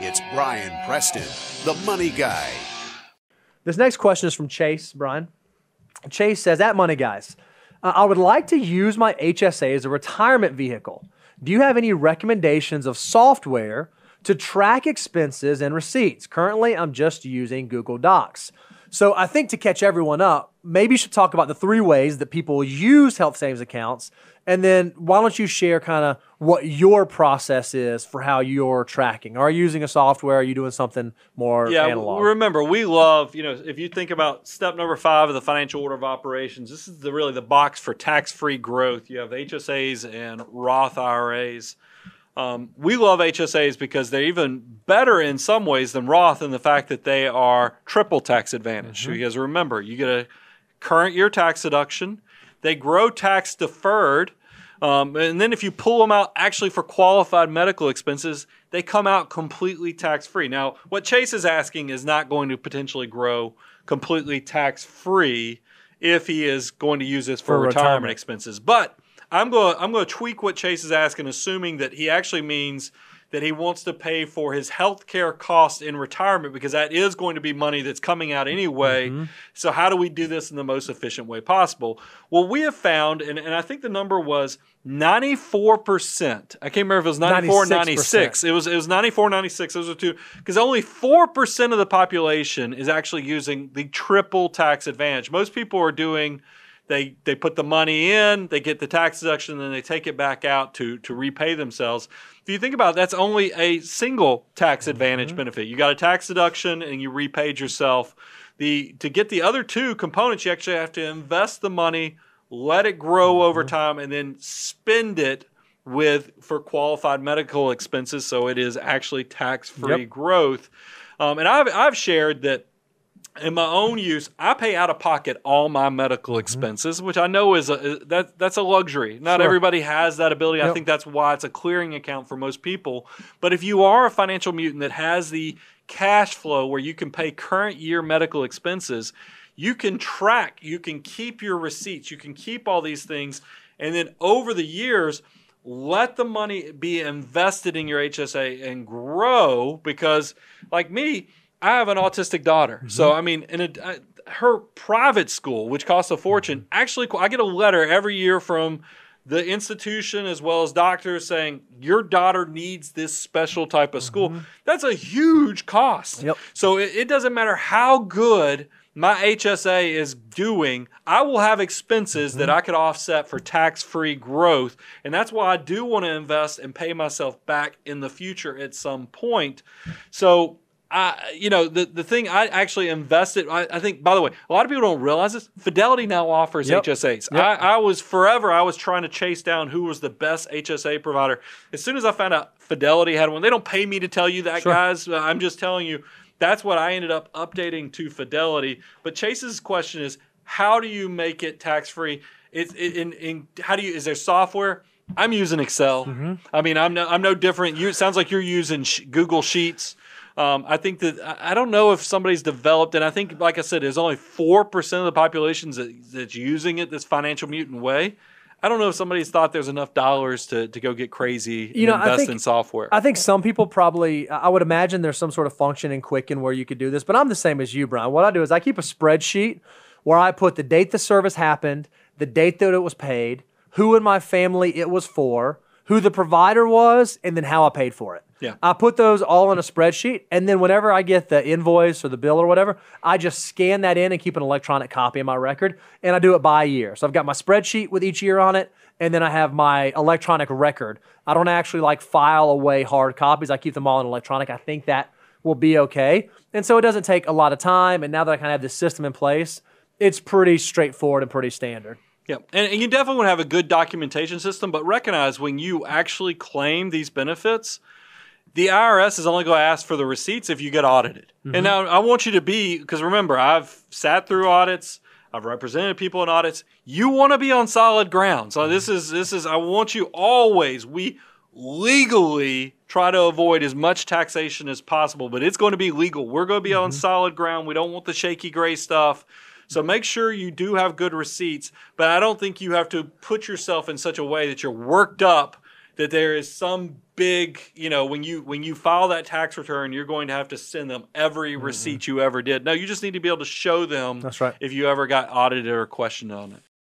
It's Brian Preston, the money guy. This next question is from Chase, Brian. Chase says, At Money Guys, uh, I would like to use my HSA as a retirement vehicle. Do you have any recommendations of software to track expenses and receipts? Currently, I'm just using Google Docs. So I think to catch everyone up, maybe you should talk about the three ways that people use health savings accounts. And then why don't you share kind of what your process is for how you're tracking? Are you using a software? Are you doing something more yeah, analog? Remember, we love, you know, if you think about step number five of the financial order of operations, this is the, really the box for tax free growth. You have HSAs and Roth IRAs. Um, we love HSAs because they're even better in some ways than Roth in the fact that they are triple tax advantage. Mm-hmm. Because remember, you get a current year tax deduction, they grow tax deferred. Um, and then if you pull them out actually for qualified medical expenses, they come out completely tax free. Now, what Chase is asking is not going to potentially grow completely tax free if he is going to use this for, for retirement, retirement expenses. But I'm going I'm going to tweak what Chase is asking, assuming that he actually means that he wants to pay for his health care costs in retirement because that is going to be money that's coming out anyway. Mm-hmm. So, how do we do this in the most efficient way possible? Well, we have found, and, and I think the number was 94%. I can't remember if it was 94 96 96. It was, it was 94 96. Those are two, because only 4% of the population is actually using the triple tax advantage. Most people are doing they they put the money in, they get the tax deduction, and then they take it back out to to repay themselves. If you think about it, that's only a single tax mm-hmm. advantage mm-hmm. benefit. You got a tax deduction and you repaid yourself. The to get the other two components, you actually have to invest the money, let it grow mm-hmm. over time, and then spend it with for qualified medical expenses. So it is actually tax free yep. growth. Um, and I've I've shared that in my own use, I pay out of pocket all my medical mm-hmm. expenses, which I know is a, that that's a luxury. Not sure. everybody has that ability. Yep. I think that's why it's a clearing account for most people. But if you are a financial mutant that has the cash flow where you can pay current year medical expenses, you can track, you can keep your receipts, you can keep all these things, and then over the years let the money be invested in your HSA and grow because like me I have an autistic daughter, mm-hmm. so I mean, in a, I, uh, her private school, which costs a fortune, mm-hmm. actually, I get a letter every year from the institution as well as doctors saying your daughter needs this special type of school. Mm-hmm. That's a huge cost. Yep. So it, it, doesn't matter how good my HSA is doing, I will have expenses mm-hmm. that I could offset for tax free growth. And that's why I do want to invest and pay myself back in the future at some point. So you know, the, the thing I actually invested, I, I, think, by the way, a lot of people don't realize this. Fidelity now offers yep. HSAs. Yep. I, I, was forever, I was trying to chase down who was the best HSA provider. As soon as I found out Fidelity had one, they don't pay me to tell you that, sure. guys. Uh, I'm just telling you, that's what I ended up updating to Fidelity. But Chase's question is, how do you make it tax free? It's in, in, how do you, is there software? I'm using Excel. Mm-hmm. I mean, I'm no, I'm no different. You, it sounds like you're using sh- Google Sheets. Um, I think that I don't know if somebody's developed, and I think, like I said, there's only four percent of the populations that, that's using it this financial mutant way. I don't know if somebody's thought there's enough dollars to, to go get crazy you know, invest think, in software. I think some people probably, I would imagine there's some sort of function in Quicken where you could do this, but I'm the same as you, Brian. What I do is I keep a spreadsheet where I put the date the service happened, the date that it was paid, who in my family it was for, who the provider was, and then how I paid for it. Yeah. I put those all in a spreadsheet. And then whenever I get the invoice or the bill or whatever, I just scan that in and keep an electronic copy of my record. And I do it by year. So I've got my spreadsheet with each year on it. And then I have my electronic record. I don't actually like file away hard copies. I keep them all in electronic. I think that will be okay. And so it doesn't take a lot of time. And now that I kind of have this system in place, it's pretty straightforward and pretty standard. Yeah, and, and, you definitely want to have a good documentation system, but recognize when you actually claim these benefits, the IRS is only going to ask for the receipts if you get audited. Mm-hmm. And now I want you to be, because remember, I've sat through audits. I've represented people in audits. You want to be on solid ground. So this mm-hmm. is this is I want you always we legally try to avoid as much taxation as possible, but it's going to be legal. We're going to be mm-hmm. on solid ground. We don't want the shaky gray stuff. So make sure you do have good receipts, but I don't think you have to put yourself in such a way that you're worked up that there is some big you know when you when you file that tax return you're going to have to send them every mm-hmm. receipt mm-hmm. you ever did no you just need to be able to show them that's right if you ever got audited or questioned on it